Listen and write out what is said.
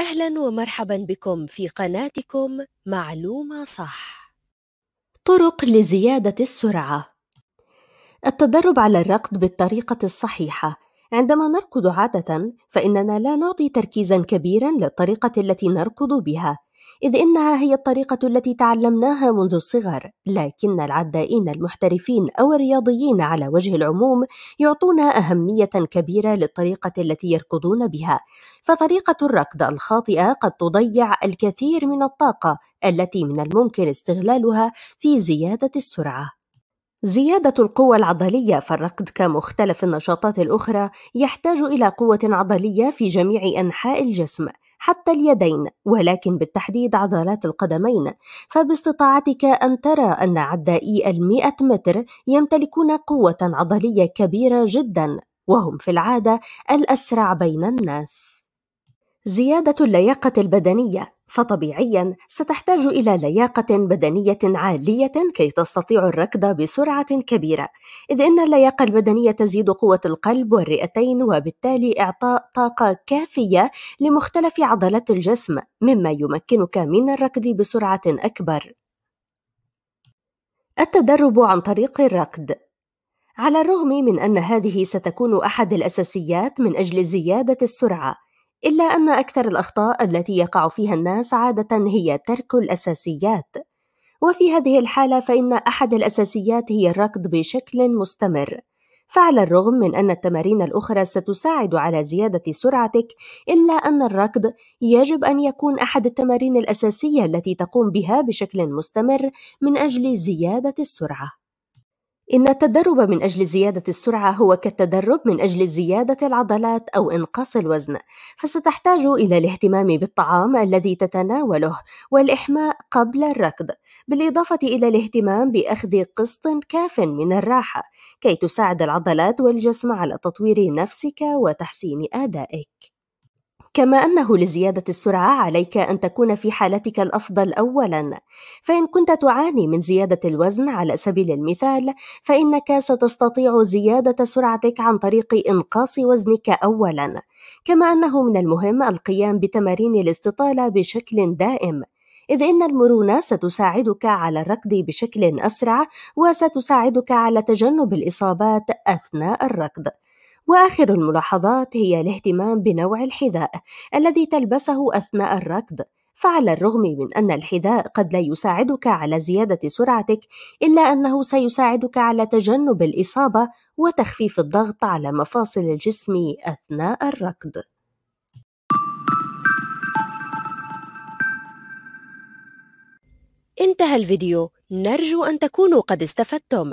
أهلا ومرحبا بكم في قناتكم معلومة صح طرق لزيادة السرعة التدرب على الركض بالطريقة الصحيحة عندما نركض عادة فإننا لا نعطي تركيزا كبيرا للطريقة التي نركض بها إذ إنها هي الطريقة التي تعلمناها منذ الصغر، لكن العدائين المحترفين أو الرياضيين على وجه العموم يعطون أهمية كبيرة للطريقة التي يركضون بها، فطريقة الركض الخاطئة قد تضيع الكثير من الطاقة التي من الممكن استغلالها في زيادة السرعة. زيادة القوة العضلية فالركض كمختلف النشاطات الأخرى يحتاج إلى قوة عضلية في جميع أنحاء الجسم، حتى اليدين ولكن بالتحديد عضلات القدمين فباستطاعتك أن ترى أن عدائي المئة متر يمتلكون قوة عضلية كبيرة جدا وهم في العادة الأسرع بين الناس زيادة اللياقة البدنية فطبيعيا ستحتاج إلى لياقة بدنية عالية كي تستطيع الركض بسرعة كبيرة إذ إن اللياقة البدنية تزيد قوة القلب والرئتين وبالتالي إعطاء طاقة كافية لمختلف عضلات الجسم مما يمكنك من الركض بسرعة أكبر التدرب عن طريق الركض على الرغم من أن هذه ستكون أحد الأساسيات من أجل زيادة السرعة إلا أن أكثر الأخطاء التي يقع فيها الناس عادة هي ترك الأساسيات، وفي هذه الحالة فإن أحد الأساسيات هي الركض بشكل مستمر، فعلى الرغم من أن التمارين الأخرى ستساعد على زيادة سرعتك، إلا أن الركض يجب أن يكون أحد التمارين الأساسية التي تقوم بها بشكل مستمر من أجل زيادة السرعة. إن التدرب من أجل زيادة السرعة هو كالتدرب من أجل زيادة العضلات أو إنقاص الوزن، فستحتاج إلى الاهتمام بالطعام الذي تتناوله والإحماء قبل الركض، بالإضافة إلى الاهتمام بأخذ قسط كاف من الراحة، كي تساعد العضلات والجسم على تطوير نفسك وتحسين أدائك. كما أنه لزيادة السرعة عليك أن تكون في حالتك الأفضل أولاً، فإن كنت تعاني من زيادة الوزن على سبيل المثال، فإنك ستستطيع زيادة سرعتك عن طريق إنقاص وزنك أولاً، كما أنه من المهم القيام بتمارين الاستطالة بشكل دائم، إذ إن المرونة ستساعدك على الركض بشكل أسرع وستساعدك على تجنب الإصابات أثناء الركض. واخر الملاحظات هي الاهتمام بنوع الحذاء الذي تلبسه اثناء الركض فعلى الرغم من أن الحذاء قد لا يساعدك على زيادة سرعتك، إلا أنه سيساعدك على تجنب الإصابة وتخفيف الضغط على مفاصل الجسم أثناء الركض. انتهى الفيديو، نرجو أن تكونوا قد استفدتم.